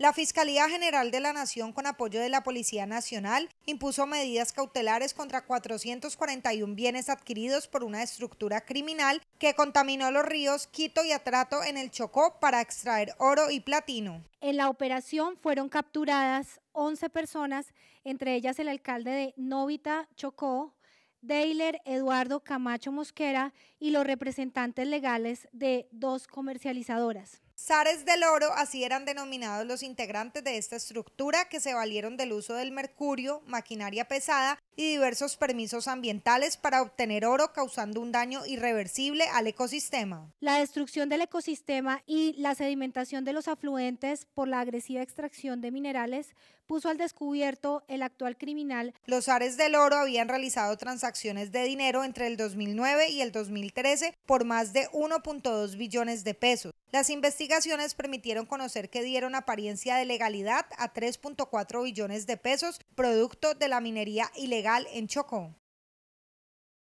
La Fiscalía General de la Nación, con apoyo de la Policía Nacional, impuso medidas cautelares contra 441 bienes adquiridos por una estructura criminal que contaminó los ríos Quito y Atrato en el Chocó para extraer oro y platino. En la operación fueron capturadas 11 personas, entre ellas el alcalde de Novita, Chocó, Deiler Eduardo Camacho Mosquera y los representantes legales de dos comercializadoras. Zares del oro, así eran denominados los integrantes de esta estructura, que se valieron del uso del mercurio, maquinaria pesada y diversos permisos ambientales para obtener oro, causando un daño irreversible al ecosistema. La destrucción del ecosistema y la sedimentación de los afluentes por la agresiva extracción de minerales puso al descubierto el actual criminal. Los Ares del Oro habían realizado transacciones de dinero entre el 2009 y el 2013 por más de 1.2 billones de pesos. Las investigaciones permitieron conocer que dieron apariencia de legalidad a 3.4 billones de pesos, producto de la minería ilegal en Chocó.